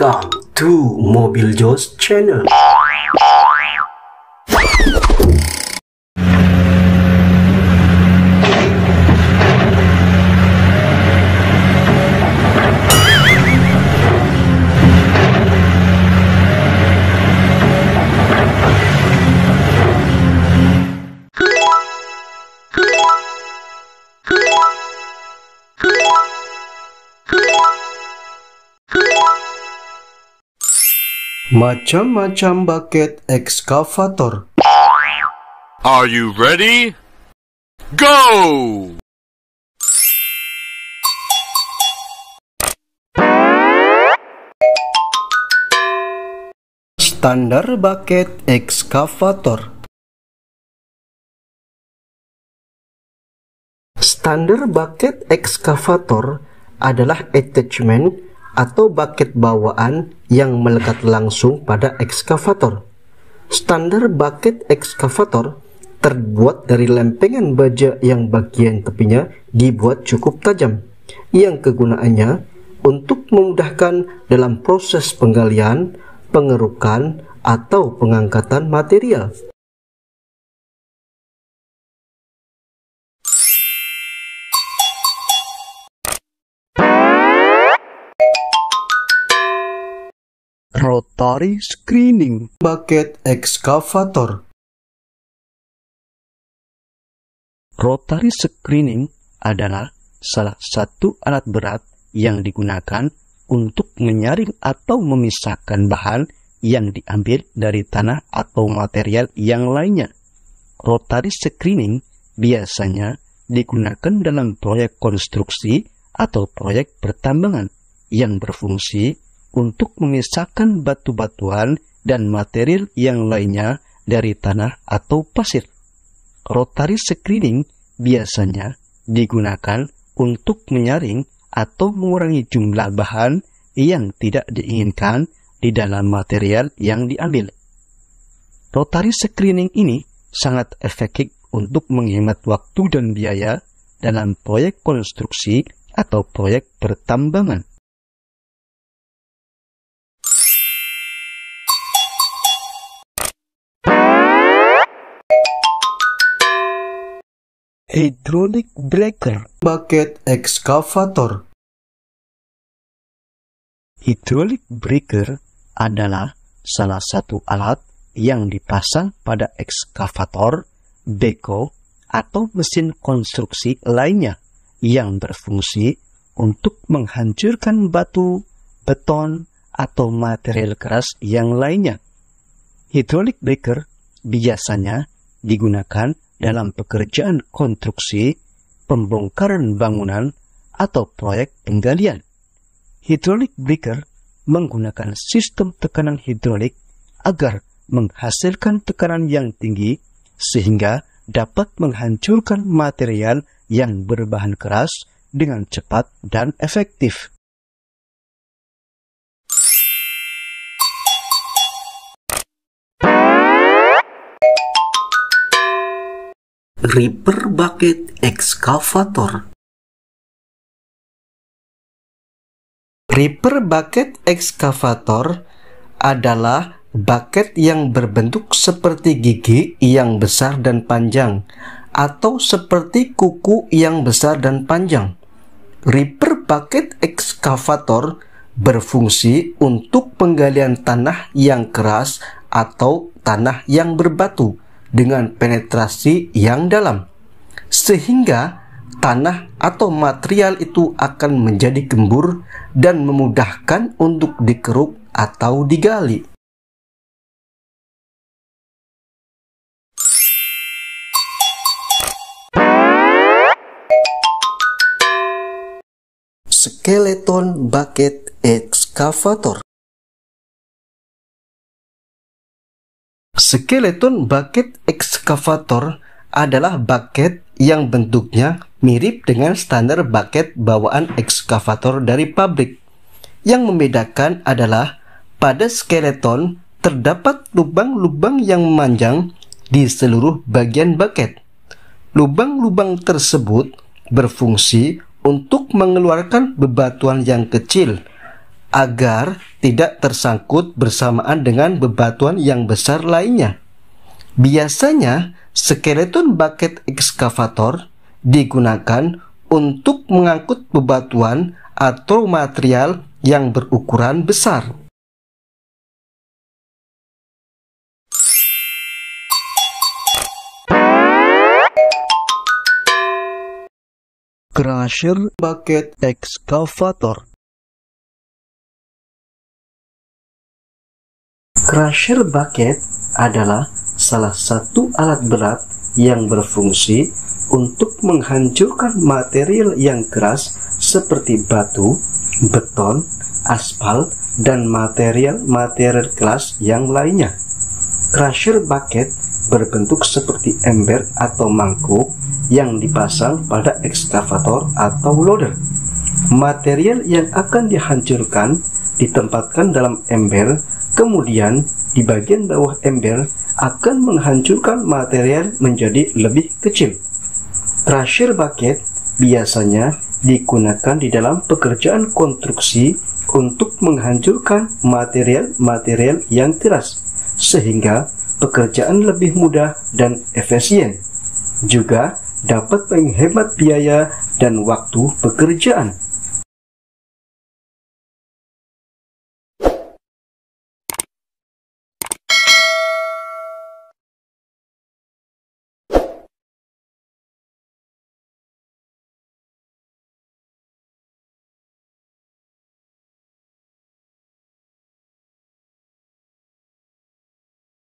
Welcome to Mobil Jos Channel. Macam-macam bucket excavator. Are you ready? Go! Standar bucket excavator. Standar bucket ekskavator adalah attachment atau bucket bawaan yang melekat langsung pada ekskavator. Standar bucket ekskavator terbuat dari lempengan baja yang bagian tepinya dibuat cukup tajam, yang kegunaannya untuk memudahkan dalam proses penggalian, pengerukan, atau pengangkatan material. Rotary screening, bucket excavator. Rotary screening adalah salah satu alat berat yang digunakan untuk menyaring atau memisahkan bahan yang diambil dari tanah atau material yang lainnya. Rotary screening biasanya digunakan dalam proyek konstruksi atau proyek pertambangan yang berfungsi untuk memisahkan batu-batuan dan material yang lainnya dari tanah atau pasir. Rotary screening biasanya digunakan untuk menyaring atau mengurangi jumlah bahan yang tidak diinginkan di dalam material yang diambil. Rotary screening ini sangat efektif untuk menghemat waktu dan biaya dalam proyek konstruksi atau proyek pertambangan. hydraulic breaker bucket excavator Hydraulic breaker adalah salah satu alat yang dipasang pada ekskavator, beko, atau mesin konstruksi lainnya yang berfungsi untuk menghancurkan batu, beton, atau material keras yang lainnya. Hydraulic breaker biasanya digunakan dalam pekerjaan konstruksi, pembongkaran bangunan, atau proyek penggalian. Hidrolik breaker menggunakan sistem tekanan hidrolik agar menghasilkan tekanan yang tinggi sehingga dapat menghancurkan material yang berbahan keras dengan cepat dan efektif. Ripper Bucket Excavator Ripper Bucket Excavator adalah bucket yang berbentuk seperti gigi yang besar dan panjang atau seperti kuku yang besar dan panjang. Ripper Bucket Excavator berfungsi untuk penggalian tanah yang keras atau tanah yang berbatu dengan penetrasi yang dalam, sehingga tanah atau material itu akan menjadi gembur dan memudahkan untuk dikeruk atau digali. Skeleton Bucket Excavator Skeleton bucket excavator adalah bucket yang bentuknya mirip dengan standar bucket bawaan excavator dari pabrik. Yang membedakan adalah pada skeleton terdapat lubang-lubang yang memanjang di seluruh bagian bucket. Lubang-lubang tersebut berfungsi untuk mengeluarkan bebatuan yang kecil agar tidak tersangkut bersamaan dengan bebatuan yang besar lainnya. Biasanya, skeleton bucket excavator digunakan untuk mengangkut bebatuan atau material yang berukuran besar. Crusher Bucket Excavator Crusher bucket adalah salah satu alat berat yang berfungsi untuk menghancurkan material yang keras seperti batu, beton, aspal, dan material-material keras yang lainnya. Crusher bucket berbentuk seperti ember atau mangkuk yang dipasang pada ekskavator atau loader. Material yang akan dihancurkan ditempatkan dalam ember Kemudian, di bagian bawah ember akan menghancurkan material menjadi lebih kecil. Trasher bucket biasanya digunakan di dalam pekerjaan konstruksi untuk menghancurkan material-material yang keras, sehingga pekerjaan lebih mudah dan efisien. Juga dapat menghemat biaya dan waktu pekerjaan.